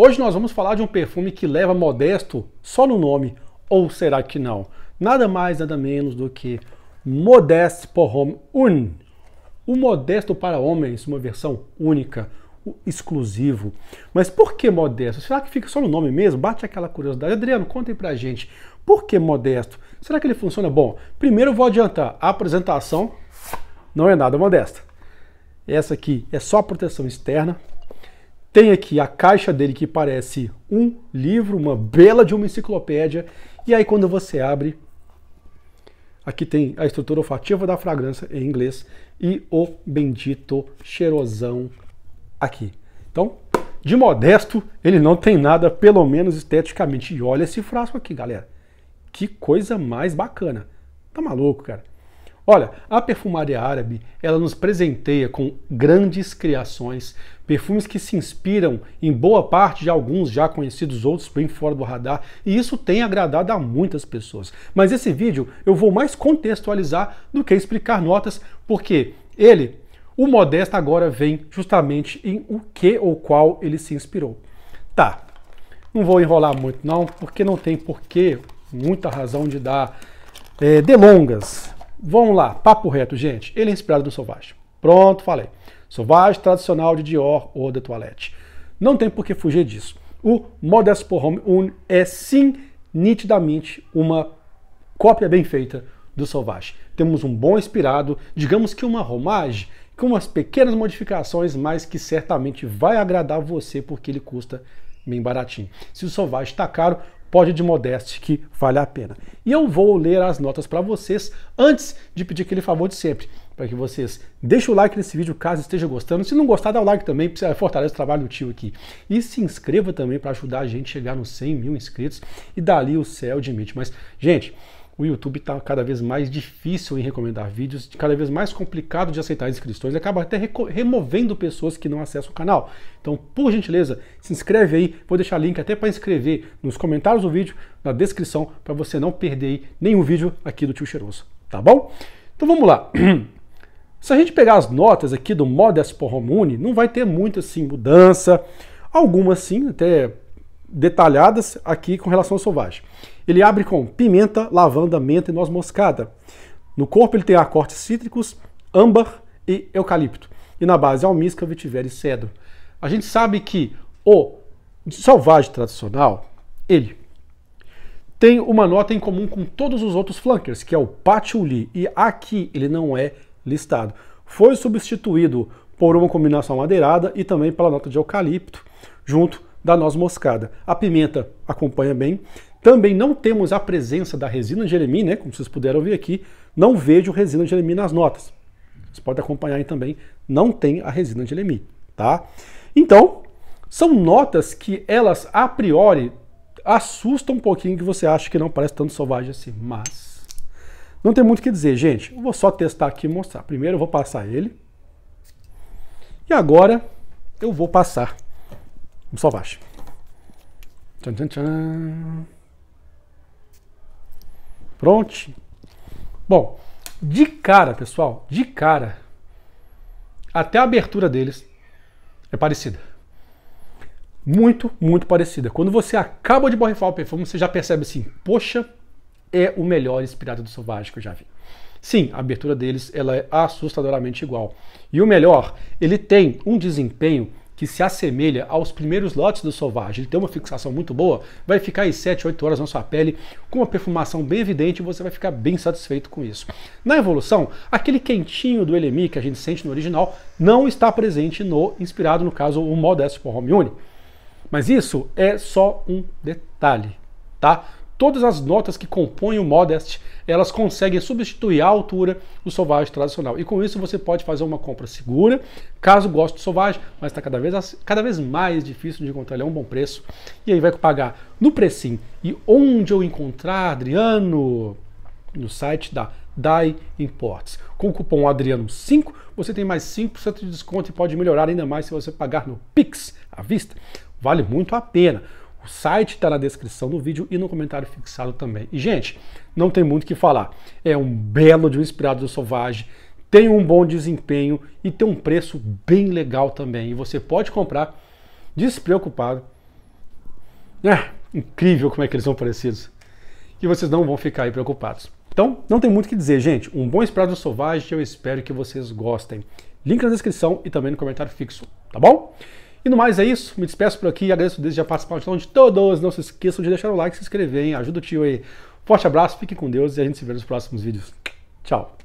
Hoje nós vamos falar de um perfume que leva modesto só no nome, ou será que não? Nada mais, nada menos do que Modeste pour Homme Un. O Modesto para Homens, uma versão única, exclusivo. Mas por que modesto? Será que fica só no nome mesmo? Bate aquela curiosidade. Adriano, contem pra gente. Por que modesto? Será que ele funciona? Bom, primeiro eu vou adiantar. A apresentação não é nada modesta. Essa aqui é só a proteção externa, tem aqui a caixa dele que parece um livro, uma bela de uma enciclopédia. E aí quando você abre, aqui tem a estrutura olfativa da fragrância em inglês e o bendito cheirosão aqui. Então, de modesto, ele não tem nada, pelo menos esteticamente. E olha esse frasco aqui, galera. Que coisa mais bacana. Tá maluco, cara. Olha, a perfumaria árabe, ela nos presenteia com grandes criações, perfumes que se inspiram em boa parte de alguns já conhecidos outros bem fora do radar, e isso tem agradado a muitas pessoas. Mas esse vídeo eu vou mais contextualizar do que explicar notas, porque ele, o modesto agora vem justamente em o que ou qual ele se inspirou. Tá. Não vou enrolar muito não, porque não tem porquê, muita razão de dar é, delongas Vamos lá, papo reto, gente. Ele é inspirado no Sauvage. Pronto, falei. Sauvage tradicional de Dior ou de Toilette. Não tem por que fugir disso. O Modest pour Homme Un é sim nitidamente uma cópia bem feita do Sauvage. Temos um bom inspirado, digamos que uma homage, com umas pequenas modificações, mas que certamente vai agradar você porque ele custa bem baratinho. Se o Sauvage está caro, pode de modeste que vale a pena. E eu vou ler as notas para vocês antes de pedir aquele favor de sempre, para que vocês deixem o like nesse vídeo caso esteja gostando. Se não gostar, dá o like também, para fortalecer o trabalho do tio aqui. E se inscreva também para ajudar a gente a chegar nos 100 mil inscritos e dali o céu de admite. Mas, gente, o YouTube está cada vez mais difícil em recomendar vídeos, cada vez mais complicado de aceitar inscrições, e acaba até removendo pessoas que não acessam o canal. Então, por gentileza, se inscreve aí, vou deixar link até para inscrever nos comentários do vídeo, na descrição, para você não perder nenhum vídeo aqui do Tio Cheiroso, tá bom? Então vamos lá. Se a gente pegar as notas aqui do Modest Porromune, não vai ter muita assim, mudança. Algumas sim, até detalhadas aqui com relação ao selvagem. Ele abre com pimenta, lavanda, menta e noz moscada. No corpo ele tem acortes cítricos, âmbar e eucalipto. E na base almíscar, vetiver e cedro. A gente sabe que o selvagem tradicional, ele tem uma nota em comum com todos os outros flankers, que é o patchouli, e aqui ele não é listado. Foi substituído por uma combinação madeirada e também pela nota de eucalipto, junto da noz moscada. A pimenta acompanha bem. Também não temos a presença da resina geremi, né? Como vocês puderam ver aqui, não vejo resina geremi nas notas. Vocês podem acompanhar aí também, não tem a resina geremi, tá? Então, são notas que elas a priori assustam um pouquinho que você acha que não parece tanto selvagem assim, mas não tem muito o que dizer, gente. Eu vou só testar aqui e mostrar. Primeiro eu vou passar ele. E agora eu vou passar Vamos só baixo. Tchan, tchan, tchan. Pronto. Bom, de cara, pessoal, de cara, até a abertura deles é parecida. Muito, muito parecida. Quando você acaba de borrifar o perfume, você já percebe assim, poxa, é o melhor inspirado do selvagem que eu já vi. Sim, a abertura deles ela é assustadoramente igual. E o melhor, ele tem um desempenho que se assemelha aos primeiros lotes do Sauvage, ele tem uma fixação muito boa, vai ficar aí 7, 8 horas na sua pele, com uma perfumação bem evidente, e você vai ficar bem satisfeito com isso. Na evolução, aquele quentinho do LMI que a gente sente no original não está presente no inspirado, no caso, o Modesto por Home Uni. Mas isso é só um detalhe, tá? Todas as notas que compõem o Modest, elas conseguem substituir a altura do Sauvage tradicional. E com isso você pode fazer uma compra segura, caso goste do Sauvage, mas está cada vez, cada vez mais difícil de encontrar, ele a é um bom preço. E aí vai pagar no precinho. E onde eu encontrar, Adriano? No site da DAI Imports. Com o cupom Adriano5, você tem mais 5% de desconto e pode melhorar ainda mais se você pagar no Pix, à vista. Vale muito a pena. O site está na descrição do vídeo e no comentário fixado também. E, gente, não tem muito o que falar. É um belo de um inspirado do Sauvage, tem um bom desempenho e tem um preço bem legal também. E você pode comprar despreocupado. É incrível como é que eles são parecidos. E vocês não vão ficar aí preocupados. Então, não tem muito o que dizer, gente. Um bom inspirado do Sauvage, eu espero que vocês gostem. Link na descrição e também no comentário fixo, tá bom? E no mais é isso. Me despeço por aqui. Agradeço desde já participação de todos. Não se esqueçam de deixar o like, se inscrever, hein? ajuda o tio aí. Forte abraço, fique com Deus e a gente se vê nos próximos vídeos. Tchau.